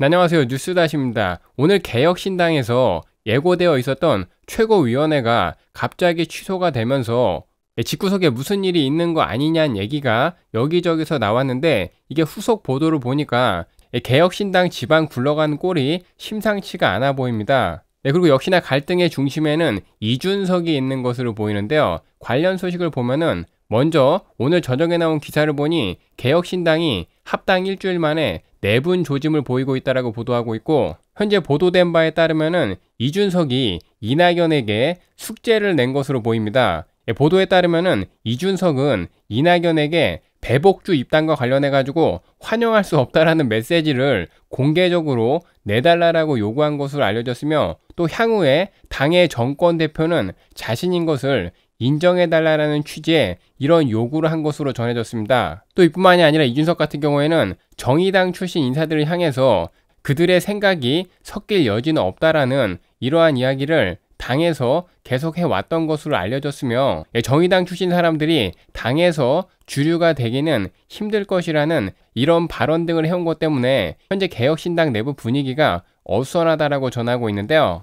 안녕하세요. 뉴스다시입니다. 오늘 개혁신당에서 예고되어 있었던 최고위원회가 갑자기 취소가 되면서 직구석에 예, 무슨 일이 있는 거 아니냐는 얘기가 여기저기서 나왔는데 이게 후속 보도를 보니까 예, 개혁신당 지방 굴러간 꼴이 심상치가 않아 보입니다. 예, 그리고 역시나 갈등의 중심에는 이준석이 있는 것으로 보이는데요. 관련 소식을 보면은 먼저 오늘 저녁에 나온 기사를 보니 개혁신당이 합당 일주일 만에 내분 네 조짐을 보이고 있다라고 보도하고 있고 현재 보도된 바에 따르면 이준석이 이낙연에게 숙제를 낸 것으로 보입니다. 예, 보도에 따르면 이준석은 이낙연에게 배복주 입당과 관련해 가지고 환영할 수 없다라는 메시지를 공개적으로 내달라라고 요구한 것으로 알려졌으며 또 향후에 당의 정권 대표는 자신인 것을 인정해달라는 취지의 이런 요구를 한 것으로 전해졌습니다. 또 이뿐만이 아니라 이준석 같은 경우에는 정의당 출신 인사들을 향해서 그들의 생각이 섞일 여지는 없다라는 이러한 이야기를 당에서 계속 해왔던 것으로 알려졌으며 예, 정의당 출신 사람들이 당에서 주류가 되기는 힘들 것이라는 이런 발언 등을 해온 것 때문에 현재 개혁신당 내부 분위기가 어수선하다라고 전하고 있는데요.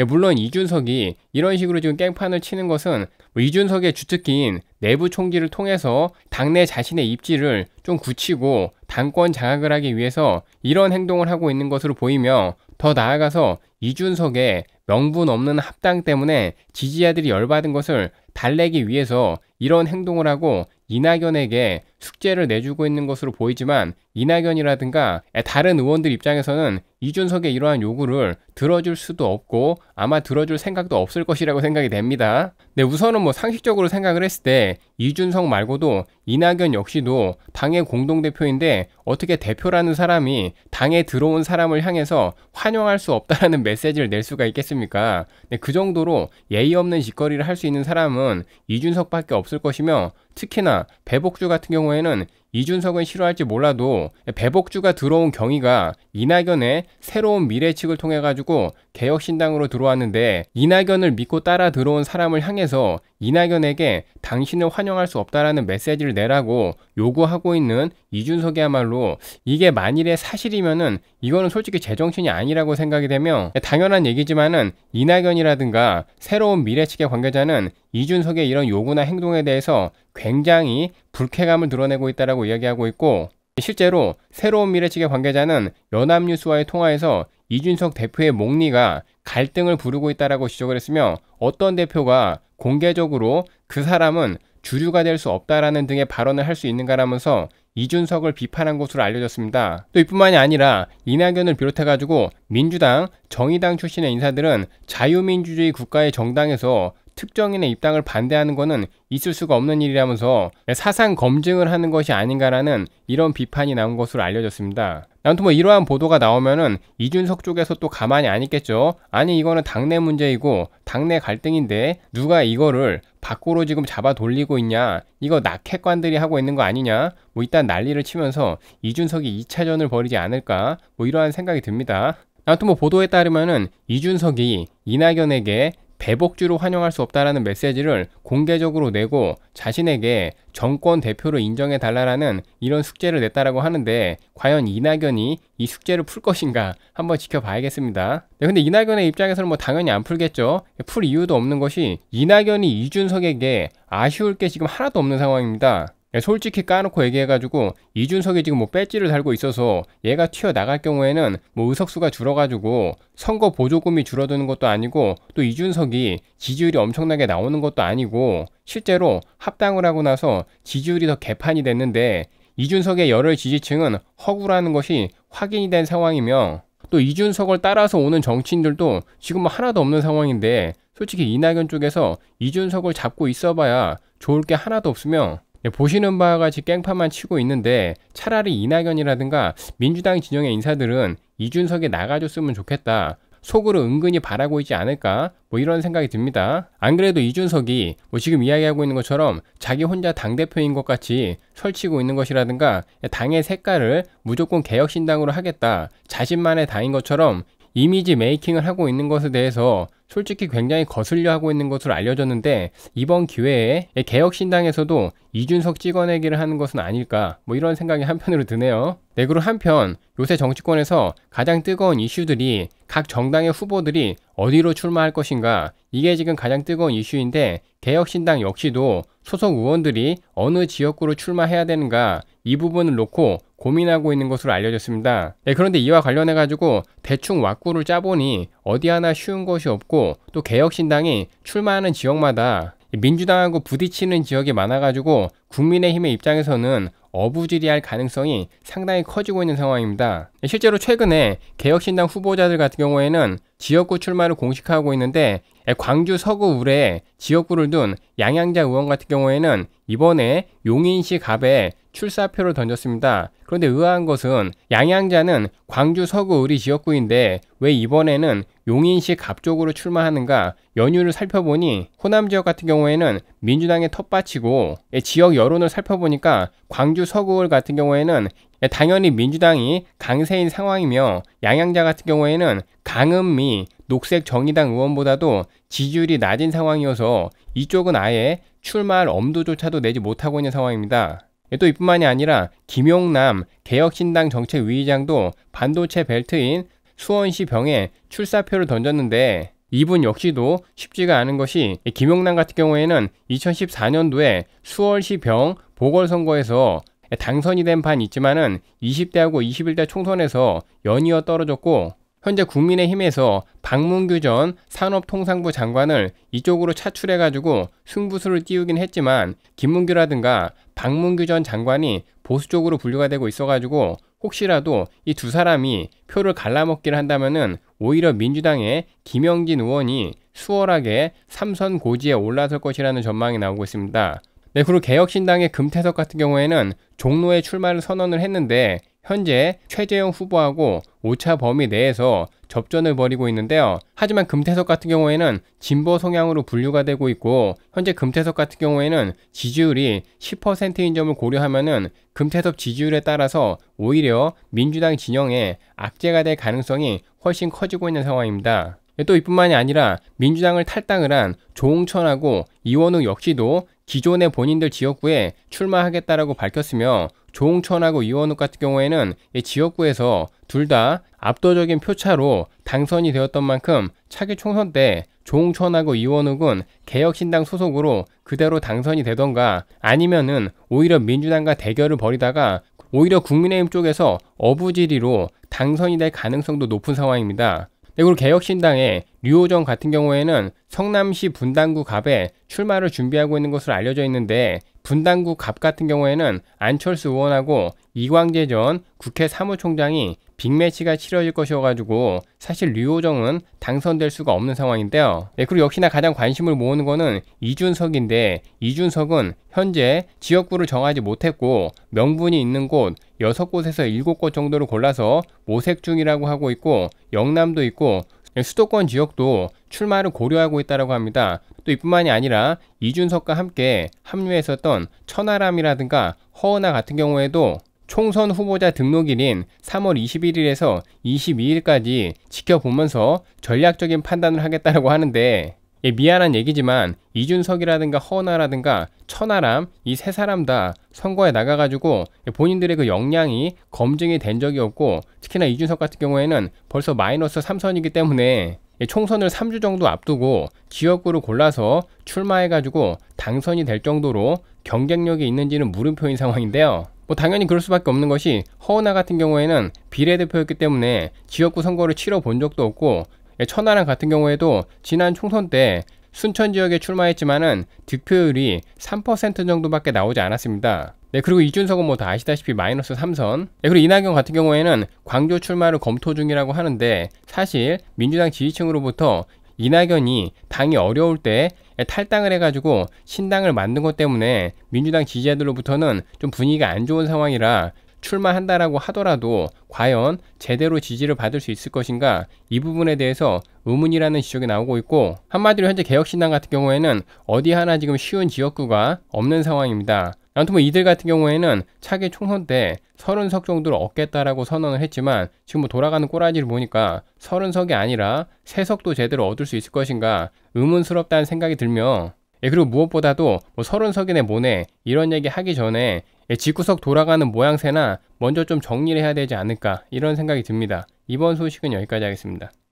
예, 물론 이준석이 이런 식으로 지금 깽판을 치는 것은 뭐 이준석의 주특기인 내부 총기를 통해서 당내 자신의 입지를 좀 굳히고 당권 장악을 하기 위해서 이런 행동을 하고 있는 것으로 보이며 더 나아가서 이준석의 명분 없는 합당 때문에 지지자들이 열받은 것을 달래기 위해서 이런 행동을 하고 이낙연에게 숙제를 내주고 있는 것으로 보이지만 이낙연이라든가 다른 의원들 입장에서는 이준석의 이러한 요구를 들어줄 수도 없고 아마 들어줄 생각도 없을 것이라고 생각이 됩니다. 네, 우선은 뭐 상식적으로 생각을 했을 때 이준석 말고도 이낙연 역시도 당의 공동대표인데 어떻게 대표라는 사람이 당에 들어온 사람을 향해서 환영할 수 없다라는 메시지를 낼 수가 있겠습니까? 네, 그 정도로 예의 없는 짓거리를 할 수 있는 사람은 사람은 이준석밖에 없을 것이며 특히나 배복주 같은 경우에는 이준석은 싫어할지 몰라도 배복주가 들어온 경위가 이낙연의 새로운 미래측을 통해 가지고 개혁신당으로 들어왔는데 이낙연을 믿고 따라 들어온 사람을 향해서 이낙연에게 당신을 환영할 수 없다라는 메시지를 내라고 요구하고 있는 이준석이야말로 이게 만일에 사실이면은 이거는 솔직히 제정신이 아니라고 생각이 되며 당연한 얘기지만은 이낙연이라든가 새로운 미래측의 관계자는 이준석의 이런 요구나 행동에 대해서 굉장히 불쾌감을 드러내고 있다라고 이야기하고 있고 실제로 새로운 미래측의 관계자는 연합뉴스와의 통화에서 이준석 대표의 목리가 갈등을 부르고 있다라고 지적을 했으며 어떤 대표가 공개적으로 그 사람은 주류가 될 수 없다라는 등의 발언을 할 수 있는가라면서 이준석을 비판한 것으로 알려졌습니다. 또 이뿐만이 아니라 이낙연을 비롯해가지고 민주당, 정의당 출신의 인사들은 자유민주주의 국가의 정당에서 특정인의 입당을 반대하는 것은 있을 수가 없는 일이라면서 사상 검증을 하는 것이 아닌가라는 이런 비판이 나온 것으로 알려졌습니다. 아무튼 뭐 이러한 보도가 나오면은 이준석 쪽에서 또 가만히 안 있겠죠. 아니 이거는 당내 문제이고 당내 갈등인데 누가 이거를 밖으로 지금 잡아 돌리고 있냐 이거 낙핵관들이 하고 있는 거 아니냐 뭐 일단 난리를 치면서 이준석이 2차전을 벌이지 않을까 뭐 이러한 생각이 듭니다. 아무튼 뭐 보도에 따르면은 이준석이 이낙연에게 배복주로 환영할 수 없다라는 메시지를 공개적으로 내고 자신에게 정권 대표로 인정해 달라라는 이런 숙제를 냈다라고 하는데 과연 이낙연이 이 숙제를 풀 것인가 한번 지켜봐야겠습니다. 네, 근데 이낙연의 입장에서는 뭐 당연히 안 풀겠죠. 풀 이유도 없는 것이 이낙연이 이준석에게 아쉬울 게 지금 하나도 없는 상황입니다. 예, 솔직히 까놓고 얘기해가지고 이준석이 지금 뭐 배지를 달고 있어서 얘가 튀어나갈 경우에는 뭐 의석수가 줄어가지고 선거 보조금이 줄어드는 것도 아니고 또 이준석이 지지율이 엄청나게 나오는 것도 아니고 실제로 합당을 하고 나서 지지율이 더 개판이 됐는데 이준석의 열혈 지지층은 허구라는 것이 확인이 된 상황이며 또 이준석을 따라서 오는 정치인들도 지금 뭐 하나도 없는 상황인데 솔직히 이낙연 쪽에서 이준석을 잡고 있어봐야 좋을 게 하나도 없으며 예, 보시는 바와 같이 깽판만 치고 있는데 차라리 이낙연이라든가 민주당 진영의 인사들은 이준석이 나가줬으면 좋겠다. 속으로 은근히 바라고 있지 않을까 뭐 이런 생각이 듭니다. 안 그래도 이준석이 뭐 지금 이야기하고 있는 것처럼 자기 혼자 당대표인 것 같이 설치고 있는 것이라든가 예, 당의 색깔을 무조건 개혁신당으로 하겠다 자신만의 당인 것처럼 이미지 메이킹을 하고 있는 것에 대해서 솔직히 굉장히 거슬려 하고 있는 것으로 알려졌는데 이번 기회에 개혁신당에서도 이준석 찍어내기를 하는 것은 아닐까 뭐 이런 생각이 한편으로 드네요. 네, 그리고 한편 요새 정치권에서 가장 뜨거운 이슈들이 각 정당의 후보들이 어디로 출마할 것인가 이게 지금 가장 뜨거운 이슈인데 개혁신당 역시도 소속 의원들이 어느 지역구로 출마해야 되는가 이 부분을 놓고 고민하고 있는 것으로 알려졌습니다. 네, 그런데 이와 관련해 가지고 대충 왁구를 짜보니 어디 하나 쉬운 것이 없고 또 개혁신당이 출마하는 지역마다 민주당하고 부딪히는 지역이 많아가지고 국민의힘의 입장에서는 어부지리할 가능성이 상당히 커지고 있는 상황입니다. 네, 실제로 최근에 개혁신당 후보자들 같은 경우에는 지역구 출마를 공식화하고 있는데 예, 광주 서구 우레에 지역구를 둔 양양자 의원 같은 경우에는 이번에 용인시 갑에 출사표를 던졌습니다. 그런데 의아한 것은 양양자는 광주 서구 의리 지역구인데 왜 이번에는 용인시 갑 쪽으로 출마하는가 연유를 살펴보니 호남 지역 같은 경우에는 민주당의 텃밭이고 예, 지역 여론을 살펴보니까 광주 서구을 같은 경우에는 예, 당연히 민주당이 강세인 상황이며 양양자 같은 경우에는 강은미 녹색 정의당 의원보다도 지지율이 낮은 상황이어서 이쪽은 아예 출마할 엄두조차도 내지 못하고 있는 상황입니다. 예, 또 이뿐만이 아니라 김용남 개혁신당 정책위의장도 반도체 벨트인 수원시 병에 출사표를 던졌는데 이분 역시도 쉽지가 않은 것이 예, 김용남 같은 경우에는 2014년도에 수원시 병 보궐선거에서 당선이 된 반 있지만은 20대하고 21대 총선에서 연이어 떨어졌고 현재 국민의힘에서 박문규 전 산업통상부 장관을 이쪽으로 차출해가지고 승부수를 띄우긴 했지만 김문규라든가 박문규 전 장관이 보수 쪽으로 분류가 되고 있어가지고 혹시라도 이 두 사람이 표를 갈라먹기를 한다면은 오히려 민주당의 김영진 의원이 수월하게 삼선 고지에 올라설 것이라는 전망이 나오고 있습니다. 네, 그리고 개혁신당의 금태석 같은 경우에는 종로에 출마를 선언을 했는데 현재 최재형 후보하고 오차 범위 내에서 접전을 벌이고 있는데요. 하지만 금태석 같은 경우에는 진보 성향으로 분류가 되고 있고 현재 금태석 같은 경우에는 지지율이 10%인 점을 고려하면은 금태석 지지율에 따라서 오히려 민주당 진영에 악재가 될 가능성이 훨씬 커지고 있는 상황입니다. 또 이뿐만이 아니라 민주당을 탈당을 한 조홍천하고 이원우 역시도 기존의 본인들 지역구에 출마하겠다라고 밝혔으며 조홍천하고 이원욱 같은 경우에는 지역구에서 둘 다 압도적인 표차로 당선이 되었던 만큼 차기 총선 때 조홍천하고 이원욱은 개혁신당 소속으로 그대로 당선이 되던가 아니면은 오히려 민주당과 대결을 벌이다가 오히려 국민의힘 쪽에서 어부지리로 당선이 될 가능성도 높은 상황입니다. 그리고 개혁신당의 류호정 같은 경우에는 성남시 분당구 갑에 출마를 준비하고 있는 것으로 알려져 있는데 분당구 갑 같은 경우에는 안철수 의원하고 이광재 전 국회 사무총장이 빅매치가 치러질 것이어가지고 사실 류호정은 당선될 수가 없는 상황인데요. 네, 그리고 역시나 가장 관심을 모으는 거는 이준석인데 이준석은 현재 지역구를 정하지 못했고 명분이 있는 곳 6곳에서 7곳 정도를 골라서 모색 중이라고 하고 있고 영남도 있고 수도권 지역도 출마를 고려하고 있다고 합니다. 또 이뿐만이 아니라 이준석과 함께 합류했었던 천하람이라든가 허은아 같은 경우에도 총선 후보자 등록일인 3월 21일에서 22일까지 지켜보면서 전략적인 판단을 하겠다고 하는데 예, 미안한 얘기지만 이준석이라든가 허나라든가 천하람 이 세 사람 다 선거에 나가가지고 예, 본인들의 그 역량이 검증이 된 적이 없고 특히나 이준석 같은 경우에는 벌써 마이너스 3선이기 때문에 예, 총선을 3주 정도 앞두고 지역구를 골라서 출마해가지고 당선이 될 정도로 경쟁력이 있는지는 물음표인 상황인데요. 뭐 당연히 그럴 수밖에 없는 것이 허은아 같은 경우에는 비례대표였기 때문에 지역구 선거를 치러 본 적도 없고 예, 천하랑 같은 경우에도 지난 총선 때 순천 지역에 출마했지만은 득표율이 3% 정도밖에 나오지 않았습니다. 네, 그리고 이준석은 뭐 다 아시다시피 마이너스 3선. 네, 그리고 이낙연 같은 경우에는 광주 출마를 검토 중이라고 하는데 사실 민주당 지지층으로부터 이낙연이 당이 어려울 때 예, 탈당을 해가지고 신당을 만든 것 때문에 민주당 지지자들로부터는 좀 분위기가 안 좋은 상황이라 출마한다라고 하더라도 과연 제대로 지지를 받을 수 있을 것인가 이 부분에 대해서 의문이라는 지적이 나오고 있고 한마디로 현재 개혁신당 같은 경우에는 어디 하나 지금 쉬운 지역구가 없는 상황입니다. 아무튼 뭐 이들 같은 경우에는 차기 총선 때 30석 정도를 얻겠다라고 선언을 했지만 지금 뭐 돌아가는 꼬라지를 보니까 30석이 아니라 3석도 제대로 얻을 수 있을 것인가 의문스럽다는 생각이 들며 예, 그리고 무엇보다도 뭐 서른석이네 뭐네 이런 얘기 하기 전에 예, 집구석 돌아가는 모양새나 먼저 좀 정리를 해야 되지 않을까 이런 생각이 듭니다. 이번 소식은 여기까지 하겠습니다.